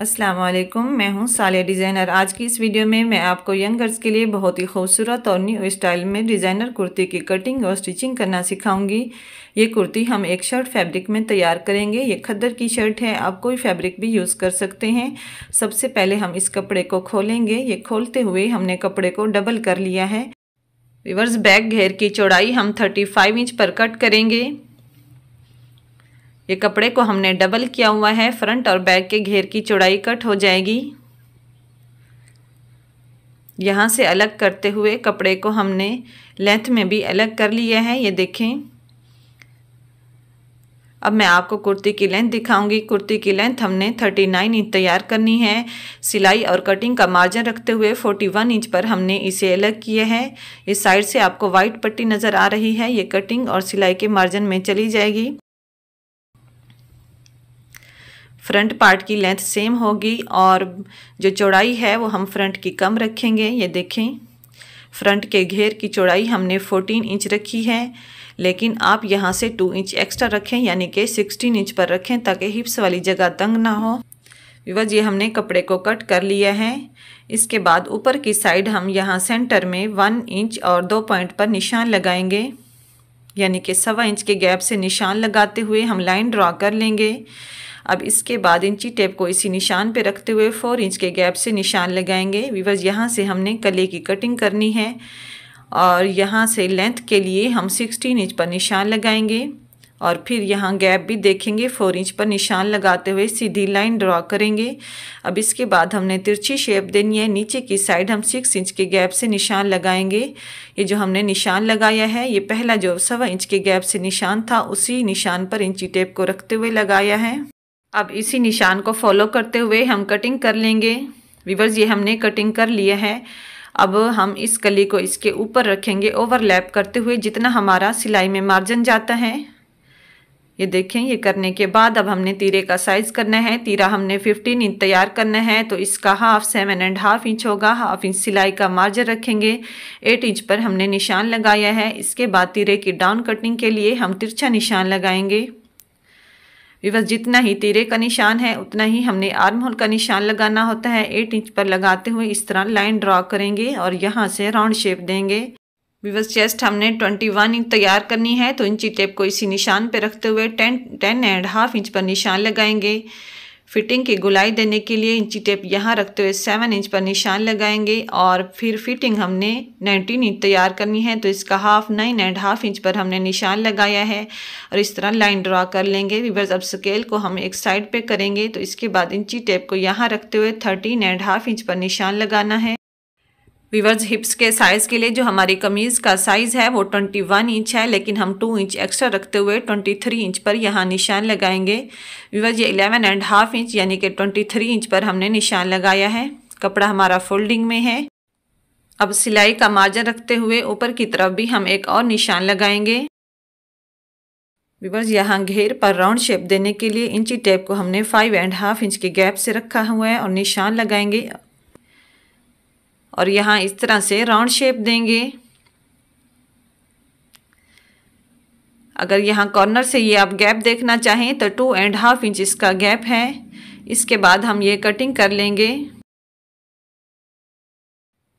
अस्सलाम वालेकुम मैं हूं सालिया डिज़ाइनर आज की इस वीडियो में मैं आपको यंग गर्ल्स के लिए बहुत ही खूबसूरत और न्यू स्टाइल में डिज़ाइनर कुर्ती की कटिंग और स्टिचिंग करना सिखाऊंगी ये कुर्ती हम एक शर्ट फैब्रिक में तैयार करेंगे ये खद्दर की शर्ट है आप कोई फैब्रिक भी यूज़ कर सकते हैं सबसे पहले हम इस कपड़े को खोलेंगे ये खोलते हुए हमने कपड़े को डबल कर लिया है रिवर्स बैक घेर की चौड़ाई हम थर्टी इंच पर कट करेंगे ये कपड़े को हमने डबल किया हुआ है फ्रंट और बैक के घेर की चौड़ाई कट हो जाएगी यहाँ से अलग करते हुए कपड़े को हमने लेंथ में भी अलग कर लिया है ये देखें अब मैं आपको कुर्ती की लेंथ दिखाऊंगी कुर्ती की लेंथ हमने 39 इंच तैयार करनी है सिलाई और कटिंग का मार्जिन रखते हुए 41 इंच पर हमने इसे अलग किया है इस साइड से आपको वाइट पट्टी नज़र आ रही है ये कटिंग और सिलाई के मार्जिन में चली जाएगी फ्रंट पार्ट की लेंथ सेम होगी और जो चौड़ाई है वो हम फ्रंट की कम रखेंगे ये देखें फ्रंट के घेर की चौड़ाई हमने 14 इंच रखी है लेकिन आप यहाँ से 2 इंच एक्स्ट्रा रखें यानी कि 16 इंच पर रखें ताकि हिप्स वाली जगह तंग ना हो विवज ये हमने कपड़े को कट कर लिया है इसके बाद ऊपर की साइड हम यहाँ सेंटर में वन इंच और दो पॉइंट पर निशान लगाएंगे यानी कि सवा इंच के गैप से निशान लगाते हुए हम लाइन ड्रॉ कर लेंगे अब इसके बाद इंची टेप को इसी निशान पे रखते हुए फोर इंच के गैप से निशान लगाएंगे विवज यहाँ से हमने कले की कटिंग करनी है और यहाँ से लेंथ के लिए हम सिक्सटीन इंच पर निशान लगाएंगे और फिर यहाँ गैप भी देखेंगे फोर इंच पर निशान लगाते हुए सीधी लाइन ड्रॉ करेंगे अब इसके बाद हमने तिरछी शेप देनी है नीचे की साइड हम सिक्स इंच के गैप से निशान लगाएंगे ये जो हमने निशान लगाया है ये पहला जो सवा इंच के गैप से निशान था उसी निशान पर इंची टेप को रखते हुए लगाया है अब इसी निशान को फॉलो करते हुए हम कटिंग कर लेंगे विवर्स ये हमने कटिंग कर लिया है अब हम इस कली को इसके ऊपर रखेंगे ओवरलैप करते हुए जितना हमारा सिलाई में मार्जिन जाता है ये देखें ये करने के बाद अब हमने तीरे का साइज़ करना है तीरा हमने 15 इंच तैयार करना है तो इसका half seven and half inch होगा हाफ इंच सिलाई का मार्जिन रखेंगे 8 इंच पर हमने निशान लगाया है इसके बाद तीरे की डाउन कटिंग के लिए हम तिरछा निशान लगाएंगे विवस जितना ही तीरे का निशान है उतना ही हमने आर्म होल का निशान लगाना होता है एट इंच पर लगाते हुए इस तरह लाइन ड्रॉ करेंगे और यहाँ से राउंड शेप देंगे विवस चेस्ट हमने 21 इंच तैयार करनी है तो इंची टेप को इसी निशान पर रखते हुए 10 10 एंड हाफ इंच पर निशान लगाएंगे फिटिंग की गुलाई देने के लिए इंची टेप यहाँ रखते हुए सेवन इंच पर निशान लगाएंगे और फिर फिटिंग हमने नाइनटीन इंच तैयार करनी है तो इसका half nine and half inch पर हमने निशान लगाया है और इस तरह लाइन ड्रा कर लेंगे रिवर्स अब स्केल को हम एक साइड पे करेंगे तो इसके बाद इंची टेप को यहाँ रखते हुए थर्टीन एंड हाफ इंच पर निशान लगाना है विवर्स हिप्स के साइज़ के लिए जो हमारी कमीज़ का साइज़ है वो 21 इंच है लेकिन हम 2 इंच एक्स्ट्रा रखते हुए 23 इंच पर यहाँ निशान लगाएंगे विवर्स ये 11 एंड हाफ इंच यानी कि 23 इंच पर हमने निशान लगाया है कपड़ा हमारा फोल्डिंग में है अब सिलाई का मार्जन रखते हुए ऊपर की तरफ भी हम एक और निशान लगाएंगे विवर्स यहाँ घेर पर राउंड शेप देने के लिए इंची टेप को हमने फाइव एंड हाफ इंच के गैप से रखा हुआ है और निशान लगाएंगे और यहाँ इस तरह से राउंड शेप देंगे अगर यहाँ कॉर्नर से ये आप गैप देखना चाहें तो टू एंड हाफ इंच इसका गैप है इसके बाद हम ये कटिंग कर लेंगे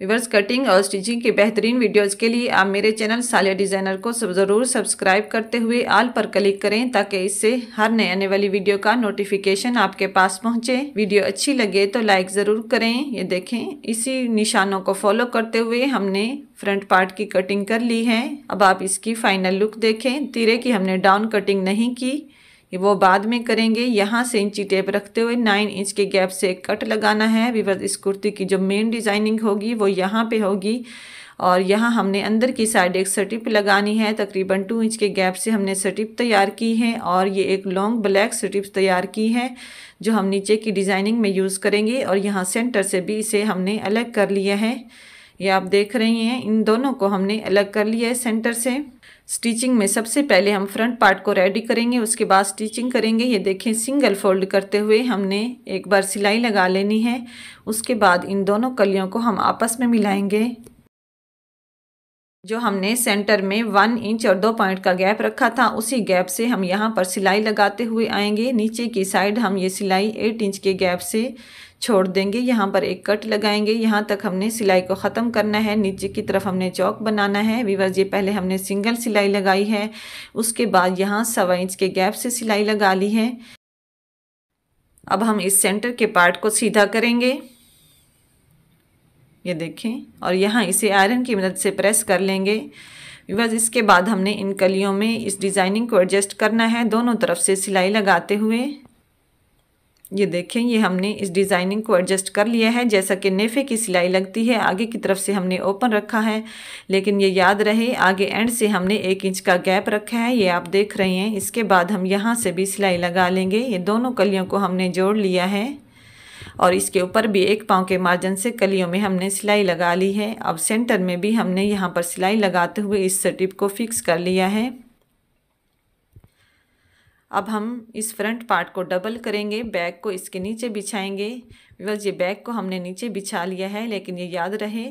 रिवर्स कटिंग और स्टिचिंग की बेहतरीन वीडियोस के लिए आप मेरे चैनल सालिया डिज़ाइनर को सब ज़रूर सब्सक्राइब करते हुए आल पर क्लिक करें ताकि इससे हर नए आने वाली वीडियो का नोटिफिकेशन आपके पास पहुंचे वीडियो अच्छी लगे तो लाइक ज़रूर करें ये देखें इसी निशानों को फॉलो करते हुए हमने फ्रंट पार्ट की कटिंग कर ली है अब आप इसकी फाइनल लुक देखें तीरे की हमने डाउन कटिंग नहीं की वो बाद में करेंगे यहाँ से इंची टेप रखते हुए नाइन इंच के गैप से कट लगाना है विवर इस कुर्ती की जो मेन डिज़ाइनिंग होगी वो यहाँ पे होगी और यहाँ हमने अंदर की साइड एक सटिप लगानी है तकरीबन टू इंच के गैप से हमने सटिप तैयार की है और ये एक लॉन्ग ब्लैक सटिप तैयार की है जो हम नीचे की डिज़ाइनिंग में यूज़ करेंगे और यहाँ सेंटर से भी इसे हमने अलग कर लिया है ये आप देख रही हैं इन दोनों को हमने अलग कर लिया है सेंटर से स्टिचिंग में सबसे पहले हम फ्रंट पार्ट को रेडी करेंगे उसके बाद स्टिचिंग करेंगे ये देखें सिंगल फोल्ड करते हुए हमने एक बार सिलाई लगा लेनी है उसके बाद इन दोनों कलियों को हम आपस में मिलाएंगे जो हमने सेंटर में वन इंच और दो पॉइंट का गैप रखा था उसी गैप से हम यहाँ पर सिलाई लगाते हुए आएंगे नीचे की साइड हम ये सिलाई एट इंच के गैप से छोड़ देंगे यहाँ पर एक कट लगाएंगे यहाँ तक हमने सिलाई को ख़त्म करना है नीचे की तरफ हमने चौक बनाना है विवर ये पहले हमने सिंगल सिलाई लगाई है उसके बाद यहाँ सवा इंच के गैप से सिलाई लगा ली है अब हम इस सेंटर के पार्ट को सीधा करेंगे ये देखें और यहाँ इसे आयरन की मदद से प्रेस कर लेंगे बस इसके बाद हमने इन कलियों में इस डिज़ाइनिंग को एडजस्ट करना है दोनों तरफ से सिलाई लगाते हुए ये देखें ये हमने इस डिज़ाइनिंग को एडजस्ट कर लिया है जैसा कि नेफे की सिलाई लगती है आगे की तरफ से हमने ओपन रखा है लेकिन ये याद रहे आगे एंड से हमने एक इंच का गैप रखा है ये आप देख रहे हैं इसके बाद हम यहाँ से भी सिलाई लगा लेंगे ये दोनों कलियों को हमने जोड़ लिया है और इसके ऊपर भी एक पाँव के मार्जन से कलियों में हमने सिलाई लगा ली है अब सेंटर में भी हमने यहाँ पर सिलाई लगाते हुए इस स्ट्रिप को फिक्स कर लिया है अब हम इस फ्रंट पार्ट को डबल करेंगे बैक को इसके नीचे बिछाएंगे बिकॉज ये बैक को हमने नीचे बिछा लिया है लेकिन ये याद रहे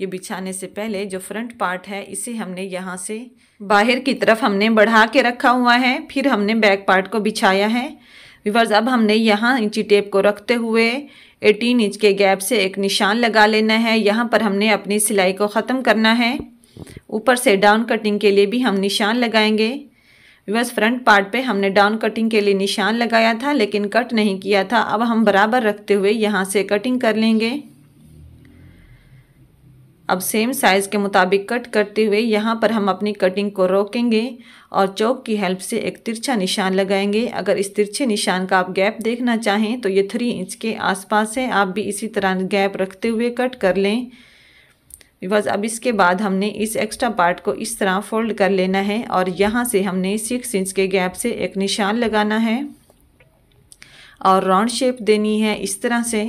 ये बिछाने से पहले जो फ्रंट पार्ट है इसे हमने यहाँ से बाहर की तरफ हमने बढ़ा के रखा हुआ है फिर हमने बैक पार्ट को बिछाया है विवर्स अब हमने यहाँ इंची टेप को रखते हुए 18 इंच के गैप से एक निशान लगा लेना है यहाँ पर हमने अपनी सिलाई को ख़त्म करना है ऊपर से डाउन कटिंग के लिए भी हम निशान लगाएंगे विवस फ्रंट पार्ट पे हमने डाउन कटिंग के लिए निशान लगाया था लेकिन कट नहीं किया था अब हम बराबर रखते हुए यहाँ से कटिंग कर लेंगे अब सेम साइज़ के मुताबिक कट करते हुए यहाँ पर हम अपनी कटिंग को रोकेंगे और चौक की हेल्प से एक तिरछा निशान लगाएंगे अगर इस तिरछे निशान का आप गैप देखना चाहें तो ये थ्री इंच के आसपास है आप भी इसी तरह गैप रखते हुए कट कर लें बिकॉज अब इसके बाद हमने इस एक्स्ट्रा पार्ट को इस तरह फोल्ड कर लेना है और यहाँ से हमने सिक्स इंच के गैप से एक निशान लगाना है और राउंड शेप देनी है इस तरह से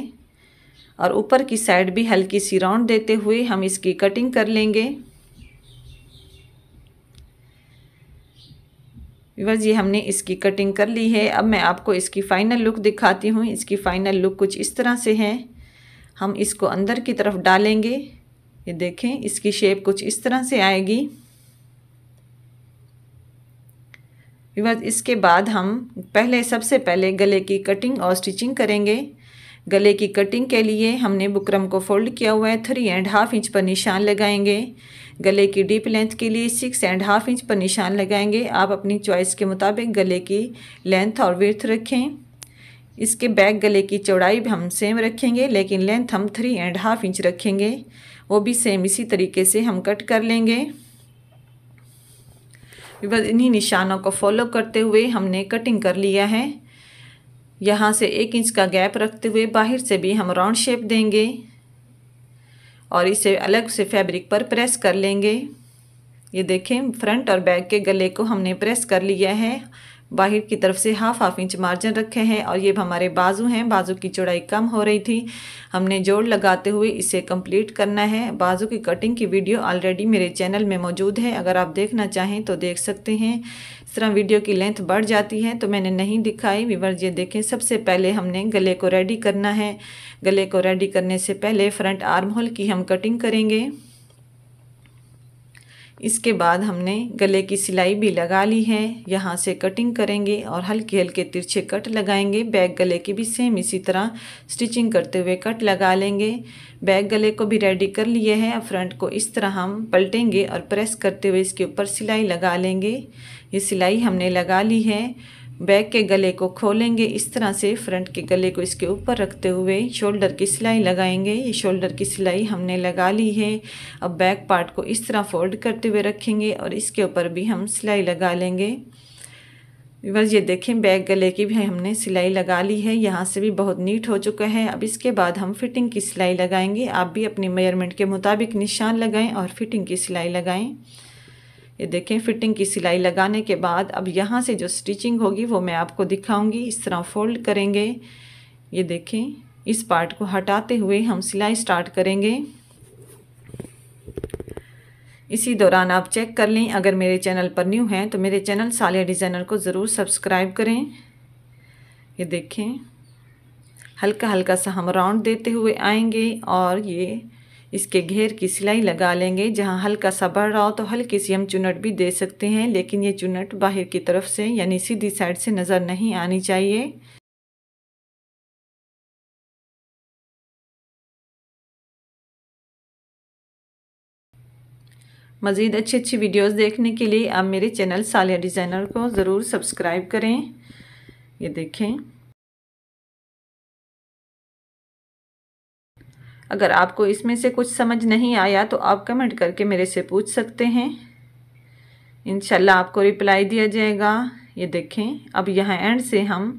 और ऊपर की साइड भी हल्की सी राउंड देते हुए हम इसकी कटिंग कर लेंगे बिकॉज ये हमने इसकी कटिंग कर ली है अब मैं आपको इसकी फ़ाइनल लुक दिखाती हूँ इसकी फ़ाइनल लुक कुछ इस तरह से है हम इसको अंदर की तरफ डालेंगे ये देखें इसकी शेप कुछ इस तरह से आएगी बस इसके बाद हम पहले सबसे पहले गले की कटिंग और स्टिचिंग करेंगे गले की कटिंग के लिए हमने बुकरम को फोल्ड किया हुआ है थ्री एंड हाफ इंच पर निशान लगाएंगे गले की डीप लेंथ के लिए सिक्स एंड हाफ इंच पर निशान लगाएंगे आप अपनी चॉइस के मुताबिक गले की लेंथ और विर्थ रखें इसके बैक गले की चौड़ाई भी हम सेम रखेंगे लेकिन लेंथ हम थ्री एंड हाफ इंच रखेंगे वो भी सेम इसी तरीके से हम कट कर लेंगे बस इन्हीं निशानों को फॉलो करते हुए हमने कटिंग कर लिया है यहाँ से एक इंच का गैप रखते हुए बाहर से भी हम राउंड शेप देंगे और इसे अलग से फैब्रिक पर प्रेस कर लेंगे ये देखें फ्रंट और बैक के गले को हमने प्रेस कर लिया है बाहर की तरफ से हाफ हाफ इंच मार्जिन रखे हैं और ये हमारे बाजू हैं बाजू की चौड़ाई कम हो रही थी हमने जोड़ लगाते हुए इसे कंप्लीट करना है बाजू की कटिंग की वीडियो ऑलरेडी मेरे चैनल में मौजूद है अगर आप देखना चाहें तो देख सकते हैं इस तरह वीडियो की लेंथ बढ़ जाती है तो मैंने नहीं दिखाई विवर ये देखें सबसे पहले हमने गले को रेडी करना है गले को रेडी करने से पहले फ्रंट आर्म होल की हम कटिंग करेंगे इसके बाद हमने गले की सिलाई भी लगा ली है यहाँ से कटिंग करेंगे और हल्के हल्के तिरछे कट लगाएंगे बैक गले की भी सेम इसी तरह स्टिचिंग करते हुए कट लगा लेंगे बैक गले को भी रेडी कर लिए हैं और फ्रंट को इस तरह हम पलटेंगे और प्रेस करते हुए इसके ऊपर सिलाई लगा लेंगे ये सिलाई हमने लगा ली है बैक के गले को खोलेंगे इस तरह से फ्रंट के गले को इसके ऊपर रखते हुए शोल्डर की सिलाई लगाएंगे ये शोल्डर की सिलाई हमने लगा ली है अब बैक पार्ट को इस तरह फोल्ड करते हुए रखेंगे और इसके ऊपर भी हम सिलाई लगा लेंगे बस ये देखें बैक गले की भी हमने सिलाई लगा ली है यहाँ से भी बहुत नीट हो चुका है अब इसके बाद हम फिटिंग की सिलाई लगाएंगे आप भी अपनी मेजरमेंट के मुताबिक निशान लगाएं और फिटिंग की सिलाई लगाएं ये देखें फिटिंग की सिलाई लगाने के बाद अब यहाँ से जो स्टिचिंग होगी वो मैं आपको दिखाऊंगी इस तरह फोल्ड करेंगे ये देखें इस पार्ट को हटाते हुए हम सिलाई स्टार्ट करेंगे इसी दौरान आप चेक कर लें अगर मेरे चैनल पर न्यू हैं तो मेरे चैनल सालिया डिज़ाइनर को ज़रूर सब्सक्राइब करें ये देखें हल्का हल्का सा हम राउंड देते हुए आएंगे और ये इसके घेर की सिलाई लगा लेंगे जहां हल्का सा बढ़ रहा हो तो हल्की सी हम चुनट भी दे सकते हैं लेकिन ये चुनट बाहर की तरफ से यानी सीधी साइड से नज़र नहीं आनी चाहिए मज़ीद अच्छी अच्छी वीडियोस देखने के लिए आप मेरे चैनल सालिया डिज़ाइनर को ज़रूर सब्सक्राइब करें ये देखें अगर आपको इसमें से कुछ समझ नहीं आया तो आप कमेंट करके मेरे से पूछ सकते हैं इनशाला आपको रिप्लाई दिया जाएगा ये देखें अब यहाँ एंड से हम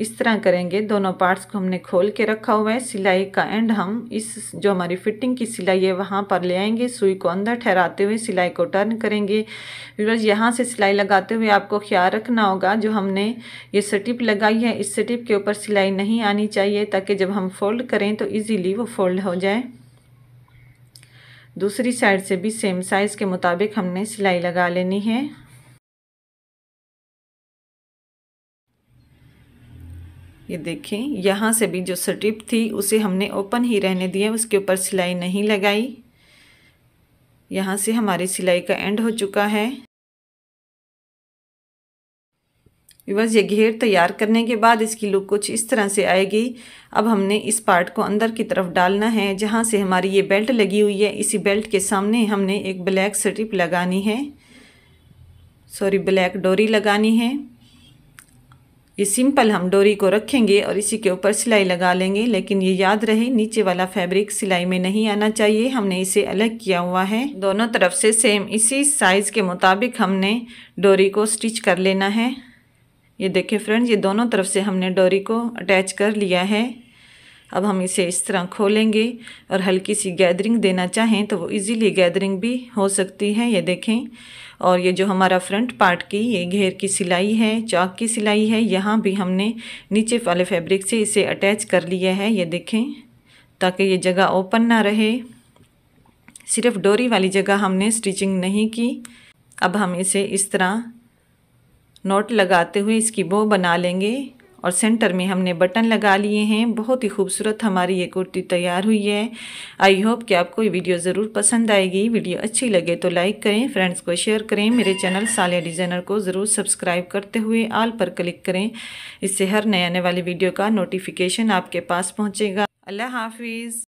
इस तरह करेंगे दोनों पार्ट्स को हमने खोल के रखा हुआ है सिलाई का एंड हम इस जो हमारी फिटिंग की सिलाई है वहाँ पर ले आएंगे सुई को अंदर ठहराते हुए सिलाई को टर्न करेंगे व्यूवर्स यहाँ से सिलाई लगाते हुए आपको ख्याल रखना होगा जो हमने ये स्टिप लगाई है इस सटिप के ऊपर सिलाई नहीं आनी चाहिए ताकि जब हम फोल्ड करें तो ईजीली वो फोल्ड हो जाए दूसरी साइड से भी सेम साइज़ के मुताबिक हमने सिलाई लगा लेनी है ये देखें यहाँ से भी जो स्ट्रिप थी उसे हमने ओपन ही रहने दिया उसके ऊपर सिलाई नहीं लगाई यहाँ से हमारी सिलाई का एंड हो चुका है बस ये घेर तैयार करने के बाद इसकी लुक कुछ इस तरह से आएगी अब हमने इस पार्ट को अंदर की तरफ डालना है जहाँ से हमारी ये बेल्ट लगी हुई है इसी बेल्ट के सामने हमने एक ब्लैक स्ट्रिप लगानी है सॉरी ब्लैक डोरी लगानी है ये सिंपल हम डोरी को रखेंगे और इसी के ऊपर सिलाई लगा लेंगे लेकिन ये याद रहे नीचे वाला फैब्रिक सिलाई में नहीं आना चाहिए हमने इसे अलग किया हुआ है दोनों तरफ से सेम इसी साइज़ के मुताबिक हमने डोरी को स्टिच कर लेना है ये देखिए फ्रेंड्स ये दोनों तरफ से हमने डोरी को अटैच कर लिया है अब हम इसे इस तरह खोलेंगे और हल्की सी गैदरिंग देना चाहें तो वो इजीली गैदरिंग भी हो सकती है ये देखें और ये जो हमारा फ्रंट पार्ट की ये घेर की सिलाई है चौक की सिलाई है यहाँ भी हमने नीचे वाले फैब्रिक से इसे अटैच कर लिया है ये देखें ताकि ये जगह ओपन ना रहे सिर्फ डोरी वाली जगह हमने स्टिचिंग नहीं की अब हम इसे इस तरह नोट लगाते हुए इसकी बो बना लेंगे और सेंटर में हमने बटन लगा लिए हैं बहुत ही खूबसूरत हमारी ये कुर्ती तैयार हुई है आई होप कि आपको ये वीडियो ज़रूर पसंद आएगी वीडियो अच्छी लगे तो लाइक करें फ्रेंड्स को शेयर करें मेरे चैनल सालिया डिज़ाइनर को ज़रूर सब्सक्राइब करते हुए आल पर क्लिक करें इससे हर नए आने वाली वीडियो का नोटिफिकेशन आपके पास पहुँचेगा अल्लाह हाफिज़